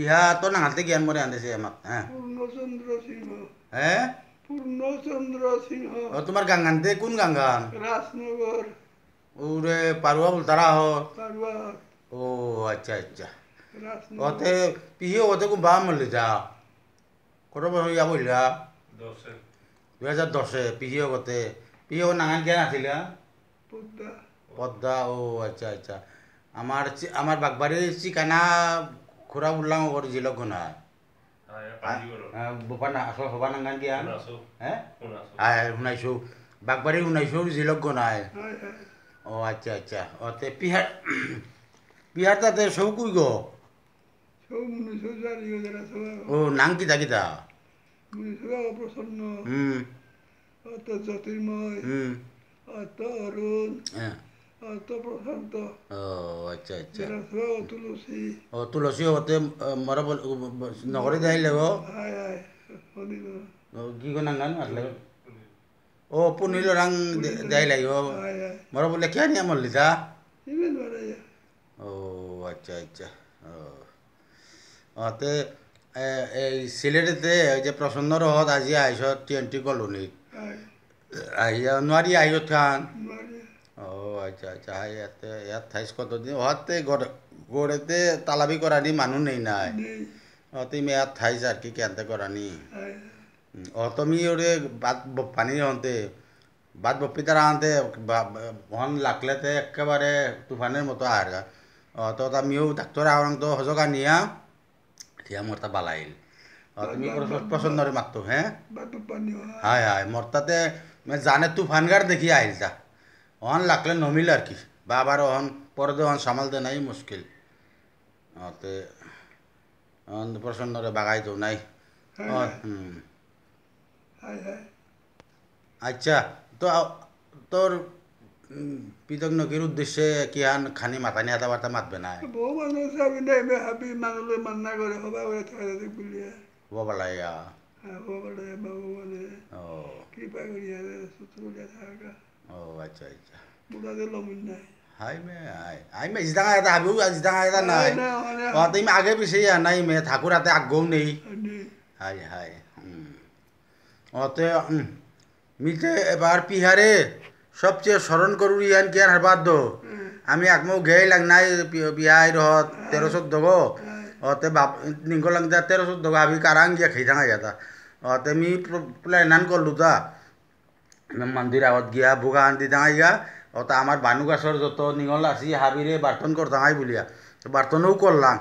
ইহা তো নাঙালতে জ্ঞান মরে আনতেছে আমাক হ্যাঁ পূর্ণচন্দ্র সিংহ হ্যাঁ পূর্ণচন্দ্র সিংহ ও তোমার গাঙ্গানতে কোন গান রাজনগর ওরে পারুয়া বলতারা হ পারুয়া ও আচ্ছা আচ্ছা ওতে পিহে ওতে কোন বা মলে যা কত বছর ইয়া বললা দুই হাজার দশে পিহিও গতে পিহিও নাঙান জ্ঞান আছিল পদ্মা পদ্মা ও আচ্ছা আচ্ছা আমার আমার বাগবাড়ির চিকানা kurang ulang kok jilok guna Bukan nak asal bukan nangkan dia eh ah hunaisu bakbari hunaisu jilok guna Oh, Oh, pihat tak show Show ও আচ্ছা আচ্ছা ও তে পিহার পিহারটাতে সৌ কুই গো ও নাম কিতা কিতা প্রসন্ন অত Hmm. Atau Arun Eh. a todos los santos. Oh, echa, echa. De la ciudad de Tulosí. Oh, Tulosí, o te mora por... ¿No corres de ahí luego? Ay, ay, bonito. ¿No? ¿Qué con Angan? ¿Hazle? Oh, punilo rang de ahí luego. Ay, ay. ¿Mora por le qué haría molita? Sí, me lo haría. Oh, echa, echa. Oh. Ate... এই চিলেটিতে যে প্ৰচণ্ড ৰহত আজি আহিছ T N T কলনীত আহি নোৱাৰি আহিছ খান আচ্ছা আচ্ছা ইয়াতে ইয়াত থাইছ কত দিন অহাতে গড়েতে তালাবি কৰা নি মানুহ নেই নাই অঁ তুমি ইয়াত থাইছ আৰু কি কেনে কৰা নি অঁ তুমি ওৰে বাট পানী হওঁতে বাট বপি তাৰ আহোঁতে মন লাগলে তে একেবাৰে তুফানেৰ মতো আহাৰ অঁ তো আমিও ডাক্তৰ আহৰংটো সজাগ আনি আ এতিয়া মোৰ এটা বালাইল অঁ তুমি পচন্দৰে মাতটো হে হয় হয় মোৰ তাতে জানে তুফান গাৰ দেখি আহিল যা অহন লাগলে নমিল আর কি বাবার অহন পরে অহন সামাল দে নাই মুশকিল তে অহন প্রসন্নরে বাগাই তো নাই আচ্ছা তো তোর পিতজ্ঞ কির উদ্দেশ্যে কি আন খানি মাথা নিয়ে বার্তা মাতবে না বহু মানুষ আমি নাই হাবি মানুষ মান্না করে হবা করে থাকা বুলিয়া বাবা লাইয়া হ্যাঁ বাবা লাইয়া বাবা বলে ও কৃপা করিয়া সূত্র আচ্ছা আচ্ছা আমি জিদাঙা এটা জিদাঙা এটা নাই আগে পিছে নাই মে ঠাকুৰ হাতে অঁ তে মিতে এবার পিহারে সবচেয়ে স্মরণ করু ইয়ান কিয়ান হারবার আমি আকমো গেই লাগ নাই বিহাই রহ তেরো চোদ্দ গো অতে বাপ নিঙ্গলাং যা তেরো চোদ্দ গো আমি কারাং খেয়ে থাকা যাতা অতে মি প্ল্যান করলু তা আগত গিয়া ভোগা আনতি দাঁড়াই গা অত আমার বানু গাছর যত নিঙল আছি হাবিরে বার্তন কর দাঙাই বলিয়া তো বার্তনও করলাম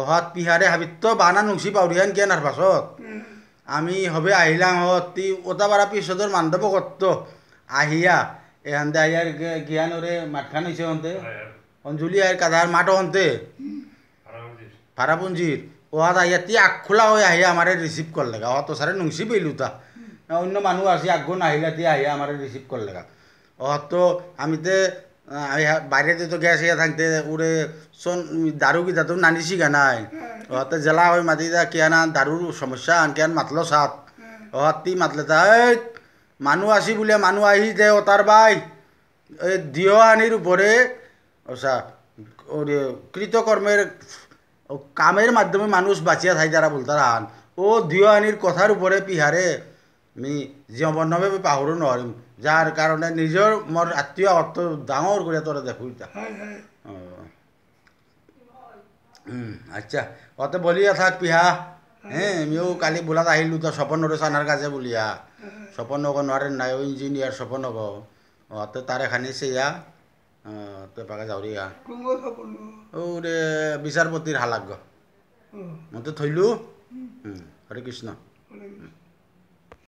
অহাত পিহারে হাবিত তো বানা নুসি পাউরিয়ান কে নার পাছত আমি হবে আহিলাম হতি ওটা বারা পিছদর মান্ধব করত আহিয়া এখান থেকে আহিয়ার গিয়ান ওরে মাঠখান হয়েছে হন্তে অঞ্জলি আর কাদার মাঠ হন্তে ফারাপুঞ্জির ওহাত আহিয়া তি আখ খোলা হয়ে আহিয়া আমারে রিসিভ করলে গা অত সারে নুসি পেলু তা অন্য মানুহ আছে আগো আহিলে তে আহি আমার রিসিভ করলে আমি আমিতে বাইরেতে তো গ্যাস ইয়া থাকতে উড়ে সোন দারু কি দাতু নানি শিখা নাই অহাতে জেলা হয় মাতি দা কিয়া না দারুর সমস্যা আন কিয়ান মাতলো সাত অহাতি মাতলে তা এই মানুহ আসি বুলিয়া মানুহ আহি দে ও তার বাই এই দিয় আনির উপরে ওসা ওরে কৃতকর্মের কামের মাধ্যমে মানুষ বাঁচিয়া থাই তারা বলতারা আন ও দিয় আনির কথার উপরে পিহারে আমি জীয় বৰ্ণমে আমি পাহৰো নোৱাৰিম যাৰ কাৰণে নিজৰ মোৰ আত্মীয় অৰ্থ ডাঙৰ কৰি তোৰা দেখো এতিয়া আচ্ছা অতে বলি থাক পিহা হে আমিও কালি বোলাত আহিলোঁ তই স্বপনৰে চানাৰ কাজে বুলিয়া স্বপন হ'ব নোৱাৰে নাই ইঞ্জিনিয়াৰ স্বপন হ'ব অতে তাৰে খান্দি চেয়া তই পাকে যাওৰিয়া ঔ ৰে বিচাৰপতিৰ হালাগ মই তই থৈলোঁ হৰে কৃষ্ণ